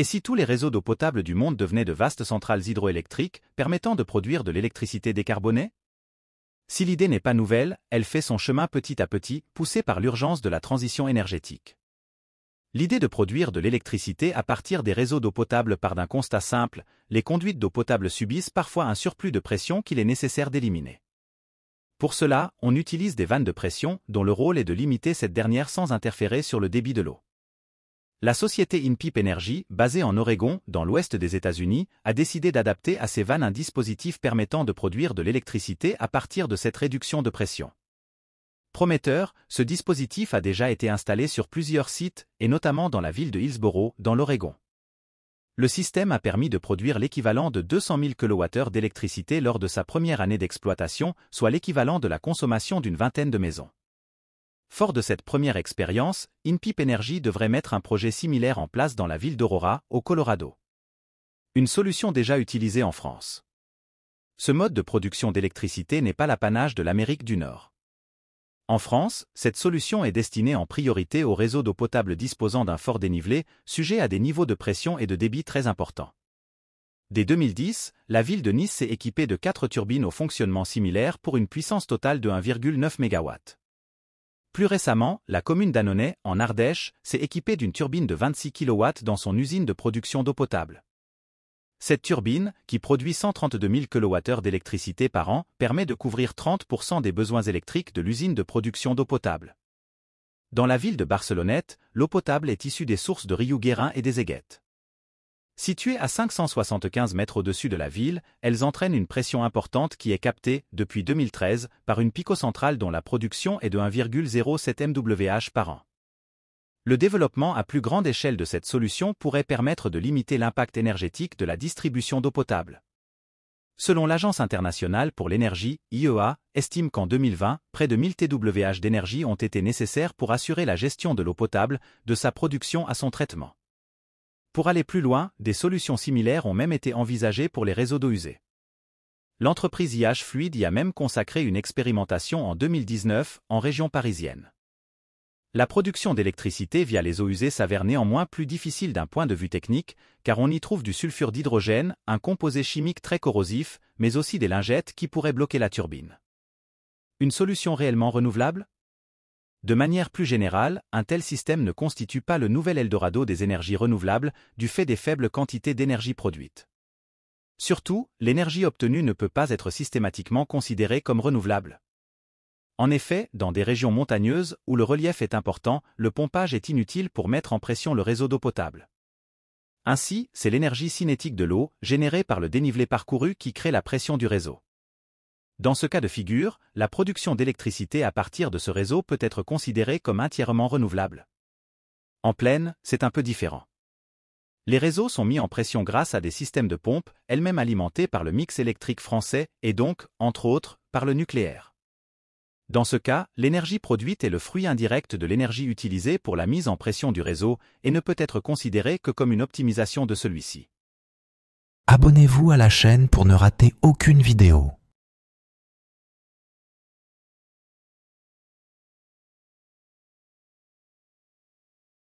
Et si tous les réseaux d'eau potable du monde devenaient de vastes centrales hydroélectriques permettant de produire de l'électricité décarbonée Si l'idée n'est pas nouvelle, elle fait son chemin petit à petit, poussée par l'urgence de la transition énergétique. L'idée de produire de l'électricité à partir des réseaux d'eau potable part d'un constat simple, les conduites d'eau potable subissent parfois un surplus de pression qu'il est nécessaire d'éliminer. Pour cela, on utilise des vannes de pression dont le rôle est de limiter cette dernière sans interférer sur le débit de l'eau. La société InPeep Energy, basée en Oregon, dans l'ouest des États-Unis, a décidé d'adapter à ses vannes un dispositif permettant de produire de l'électricité à partir de cette réduction de pression. Prometteur, ce dispositif a déjà été installé sur plusieurs sites, et notamment dans la ville de Hillsboro, dans l'Oregon. Le système a permis de produire l'équivalent de 200 000 kWh d'électricité lors de sa première année d'exploitation, soit l'équivalent de la consommation d'une vingtaine de maisons. Fort de cette première expérience, InPip Energy devrait mettre un projet similaire en place dans la ville d'Aurora, au Colorado. Une solution déjà utilisée en France. Ce mode de production d'électricité n'est pas l'apanage de l'Amérique du Nord. En France, cette solution est destinée en priorité au réseau d'eau potable disposant d'un fort dénivelé, sujet à des niveaux de pression et de débit très importants. Dès 2010, la ville de Nice s'est équipée de quatre turbines au fonctionnement similaire pour une puissance totale de 1,9 MW. Plus récemment, la commune d'Annonay, en Ardèche, s'est équipée d'une turbine de 26 kW dans son usine de production d'eau potable. Cette turbine, qui produit 132 000 kWh d'électricité par an, permet de couvrir 30% des besoins électriques de l'usine de production d'eau potable. Dans la ville de Barcelonnette, l'eau potable est issue des sources de Rio guérin et des Aiguettes. Situées à 575 mètres au-dessus de la ville, elles entraînent une pression importante qui est captée, depuis 2013, par une picocentrale dont la production est de 1,07 MWh par an. Le développement à plus grande échelle de cette solution pourrait permettre de limiter l'impact énergétique de la distribution d'eau potable. Selon l'Agence internationale pour l'énergie, IEA, estime qu'en 2020, près de 1000 TWh d'énergie ont été nécessaires pour assurer la gestion de l'eau potable, de sa production à son traitement. Pour aller plus loin, des solutions similaires ont même été envisagées pour les réseaux d'eau usée. L'entreprise IH Fluide y a même consacré une expérimentation en 2019 en région parisienne. La production d'électricité via les eaux usées s'avère néanmoins plus difficile d'un point de vue technique, car on y trouve du sulfure d'hydrogène, un composé chimique très corrosif, mais aussi des lingettes qui pourraient bloquer la turbine. Une solution réellement renouvelable de manière plus générale, un tel système ne constitue pas le nouvel Eldorado des énergies renouvelables du fait des faibles quantités d'énergie produites. Surtout, l'énergie obtenue ne peut pas être systématiquement considérée comme renouvelable. En effet, dans des régions montagneuses où le relief est important, le pompage est inutile pour mettre en pression le réseau d'eau potable. Ainsi, c'est l'énergie cinétique de l'eau, générée par le dénivelé parcouru qui crée la pression du réseau. Dans ce cas de figure, la production d'électricité à partir de ce réseau peut être considérée comme entièrement renouvelable. En plaine, c'est un peu différent. Les réseaux sont mis en pression grâce à des systèmes de pompes, elles-mêmes alimentées par le mix électrique français et donc, entre autres, par le nucléaire. Dans ce cas, l'énergie produite est le fruit indirect de l'énergie utilisée pour la mise en pression du réseau et ne peut être considérée que comme une optimisation de celui-ci. Abonnez-vous à la chaîne pour ne rater aucune vidéo.